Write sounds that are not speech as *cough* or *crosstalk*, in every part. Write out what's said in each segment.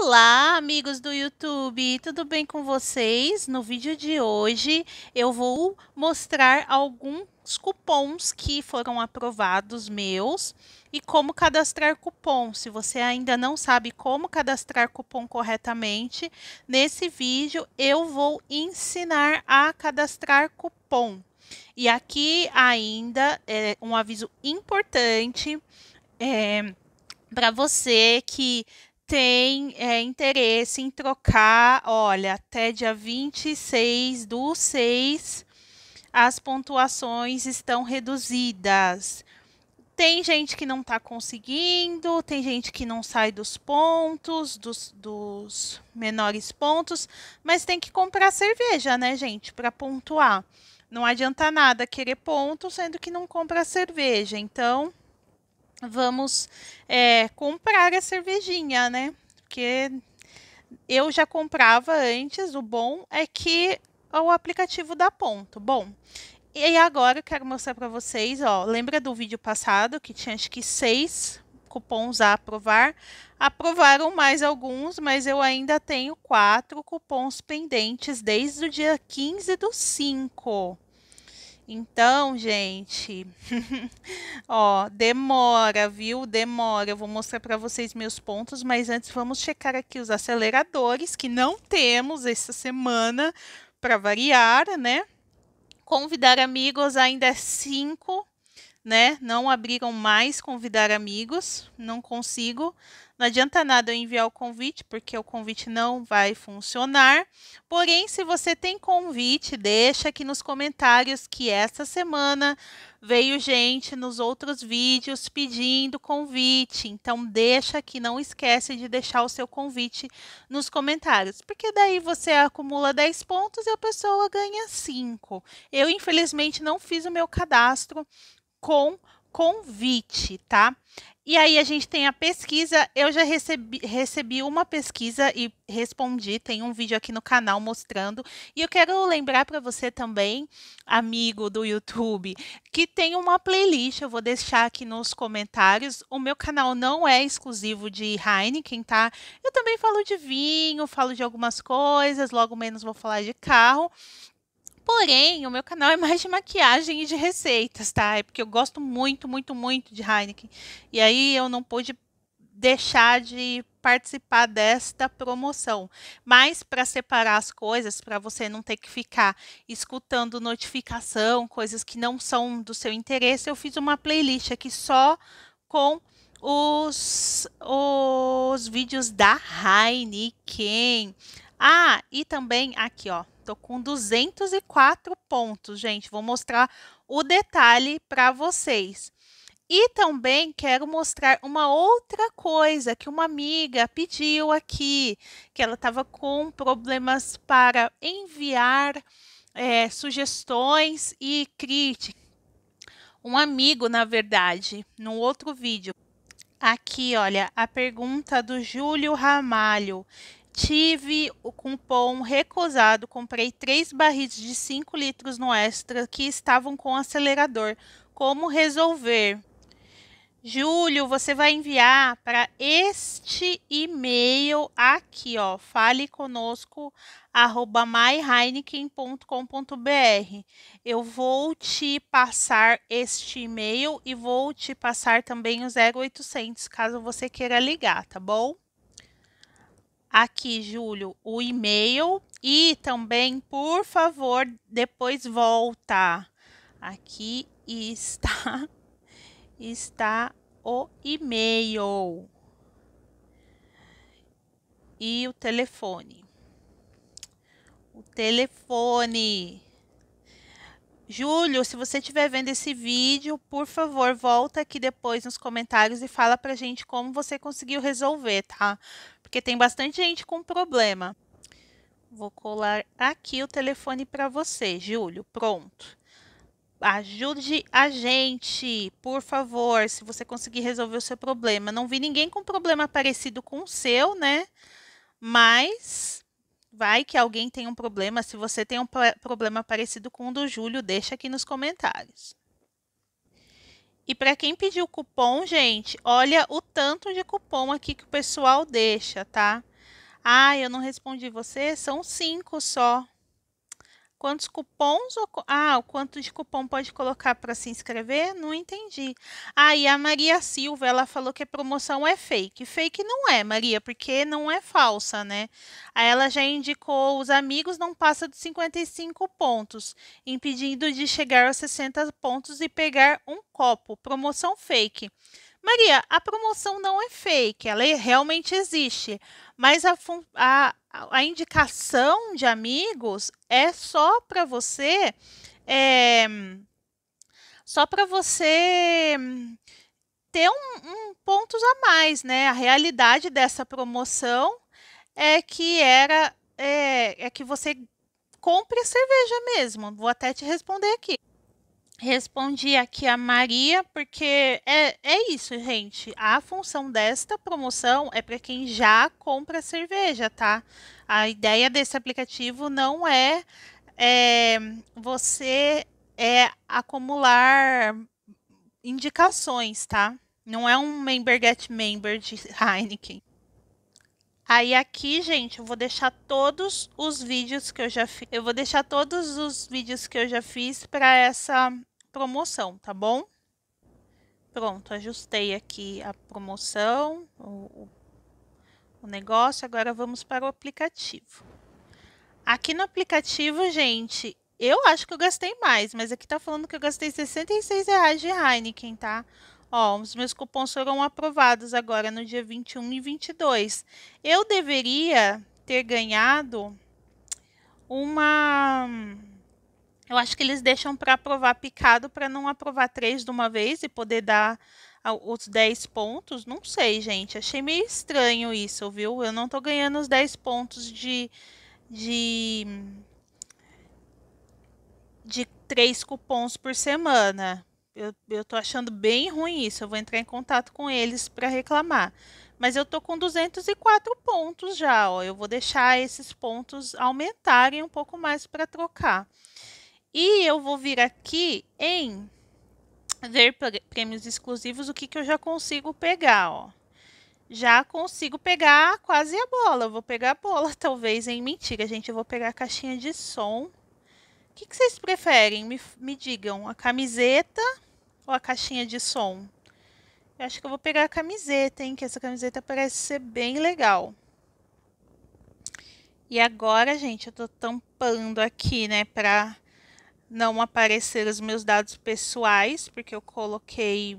Olá, amigos do YouTube, tudo bem com vocês? No vídeo de hoje eu vou mostrar alguns cupons que foram aprovados meus e como cadastrar cupom. Se você ainda não sabe como cadastrar cupom corretamente, nesse vídeo eu vou ensinar a cadastrar cupom. E aqui ainda é um aviso importante. É, eh, para você que tem é, interesse em trocar, olha, até dia 26 do 6, as pontuações estão reduzidas. Tem gente que não está conseguindo, tem gente que não sai dos pontos, dos, dos menores pontos, mas tem que comprar cerveja, né, gente, para pontuar. Não adianta nada querer ponto, sendo que não compra cerveja. Então, vamos é, comprar a cervejinha, né? Porque eu já comprava antes, o bom é que o aplicativo dá ponto. Bom, e agora eu quero mostrar para vocês, ó, lembra do vídeo passado que tinha acho que seis cupons a aprovar? Aprovaram mais alguns, mas eu ainda tenho quatro cupons pendentes desde o dia 15 do 5. Então, gente, *laughs* ó, demora, viu? Demora. Eu vou mostrar para vocês meus pontos, mas antes vamos checar aqui os aceleradores que não temos essa semana para variar, né? Convidar amigos ainda é 5, né? Não abriram mais convidar amigos, não consigo não adianta nada eu enviar o convite, porque o convite não vai funcionar. Porém, se você tem convite, deixa aqui nos comentários que essa semana veio gente nos outros vídeos pedindo convite. Então deixa aqui, não esquece de deixar o seu convite nos comentários, porque daí você acumula 10 pontos e a pessoa ganha 5. Eu infelizmente não fiz o meu cadastro com convite, tá? E aí a gente tem a pesquisa. Eu já recebi, recebi uma pesquisa e respondi. Tem um vídeo aqui no canal mostrando. E eu quero lembrar para você também, amigo do YouTube, que tem uma playlist. Eu vou deixar aqui nos comentários. O meu canal não é exclusivo de Heineken, tá? Eu também falo de vinho, falo de algumas coisas. Logo menos vou falar de carro. Porém, o meu canal é mais de maquiagem e de receitas, tá? É porque eu gosto muito, muito, muito de Heineken. E aí eu não pude deixar de participar desta promoção. Mas para separar as coisas, para você não ter que ficar escutando notificação, coisas que não são do seu interesse, eu fiz uma playlist aqui só com os, os vídeos da Heineken. Ah, e também aqui, ó, tô com 204 pontos, gente. Vou mostrar o detalhe para vocês. E também quero mostrar uma outra coisa que uma amiga pediu aqui, que ela estava com problemas para enviar é, sugestões e críticas. Um amigo, na verdade, num outro vídeo. Aqui, olha, a pergunta do Júlio Ramalho. Tive o cupom recusado, comprei três barris de 5 litros no extra que estavam com acelerador. Como resolver? Júlio, você vai enviar para este e-mail aqui, ó, fale conosco arroba myheineken.com.br. Eu vou te passar este e-mail e vou te passar também o 0800, caso você queira ligar, tá bom? aqui, Júlio, o e-mail e também, por favor, depois volta. Aqui está *laughs* está o e-mail e o telefone. O telefone. Júlio, se você estiver vendo esse vídeo, por favor, volta aqui depois nos comentários e fala pra gente como você conseguiu resolver, tá? porque tem bastante gente com problema. Vou colar aqui o telefone para você, Júlio. Pronto. Ajude a gente, por favor, se você conseguir resolver o seu problema. Não vi ninguém com problema parecido com o seu, né? Mas vai que alguém tem um problema. Se você tem um problema parecido com o do Júlio, deixa aqui nos comentários. E para quem pediu cupom, gente, olha o tanto de cupom aqui que o pessoal deixa, tá? Ah, eu não respondi você, são cinco só. Quantos cupons? Ah, o quanto de cupom pode colocar para se inscrever? Não entendi. Ah, e a Maria Silva, ela falou que a promoção é fake. Fake não é, Maria, porque não é falsa, né? Aí ela já indicou os amigos não passa de 55 pontos, impedindo de chegar aos 60 pontos e pegar um copo. Promoção fake. Maria, a promoção não é fake, ela realmente existe, mas a, a, a indicação de amigos é só para você. É, só para você hum, ter um, um pontos a mais, né? A realidade dessa promoção é que era é, é que você compre a cerveja mesmo. Vou até te responder aqui. Respondi aqui a Maria, porque é, é isso, gente. A função desta promoção é para quem já compra cerveja, tá? A ideia desse aplicativo não é, é você é acumular indicações, tá? Não é um member get member de *laughs* Heineken. Aí aqui, gente, eu vou deixar todos os vídeos que eu já fiz. Eu vou deixar todos os vídeos que eu já fiz para essa promoção, tá bom? Pronto, ajustei aqui a promoção, o, o negócio. Agora vamos para o aplicativo. Aqui no aplicativo, gente, eu acho que eu gastei mais, mas aqui tá falando que eu gastei 66 reais de Heineken, tá? Ó, os meus cupons foram aprovados agora no dia 21 e 22. Eu deveria ter ganhado uma eu acho que eles deixam para aprovar picado para não aprovar três de uma vez e poder dar os 10 pontos. Não sei, gente. Achei meio estranho isso, viu? Eu não tô ganhando os 10 pontos de. de. de três cupons por semana. Eu, eu tô achando bem ruim isso. Eu vou entrar em contato com eles para reclamar. Mas eu tô com 204 pontos já, ó. Eu vou deixar esses pontos aumentarem um pouco mais para trocar. E eu vou vir aqui em ver prêmios exclusivos, o que, que eu já consigo pegar, ó. Já consigo pegar quase a bola. Eu vou pegar a bola, *laughs* talvez, em mentira, gente. Eu vou pegar a caixinha de som. O que, que vocês preferem? Me, me digam, a camiseta ou a caixinha de som? Eu acho que eu vou pegar a camiseta, hein? Que essa camiseta parece ser bem legal. E agora, gente, eu tô tampando aqui, né? Pra não apareceram os meus dados pessoais, porque eu coloquei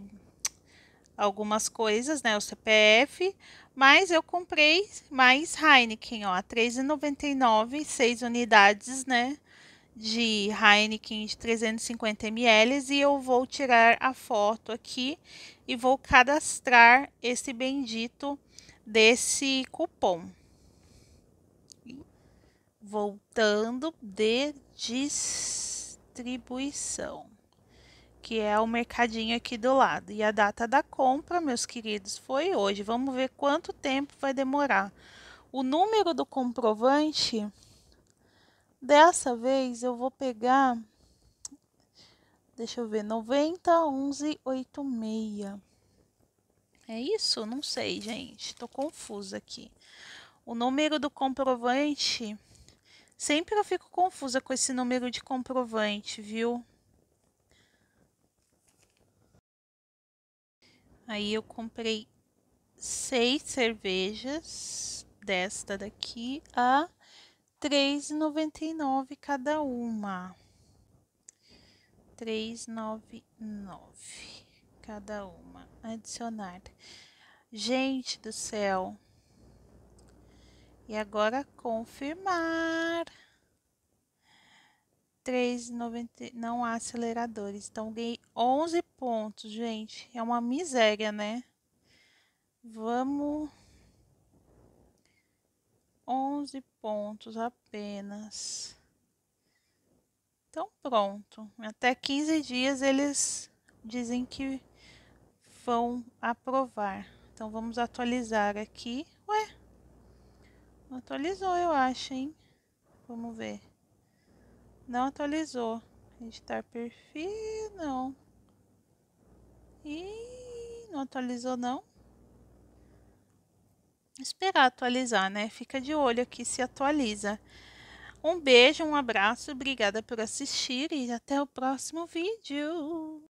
algumas coisas, né, o CPF, mas eu comprei mais Heineken, ó, a 3,99, 6 unidades, né, de Heineken de 350 ml e eu vou tirar a foto aqui e vou cadastrar esse bendito desse cupom. Voltando de, de distribuição, que é o mercadinho aqui do lado. E a data da compra, meus queridos, foi hoje. Vamos ver quanto tempo vai demorar. O número do comprovante, dessa vez eu vou pegar, deixa eu ver, 901186. É isso? Não sei, gente. Tô confusa aqui. O número do comprovante Sempre eu fico confusa com esse número de comprovante, viu? Aí eu comprei seis cervejas desta daqui a R$ 3,99 cada uma. R$ 3,99 cada uma. Adicionar. Gente do céu. E agora confirmar. 3,90 não há aceleradores. Então ganhei 11 pontos, gente. É uma miséria, né? Vamos 11 pontos apenas. Então pronto. Até 15 dias eles dizem que vão aprovar. Então vamos atualizar aqui. Ué, Atualizou, eu acho, hein? Vamos ver. Não atualizou. Editar tá perfil, não. E não atualizou, não. Esperar atualizar, né? Fica de olho aqui se atualiza. Um beijo, um abraço, obrigada por assistir e até o próximo vídeo.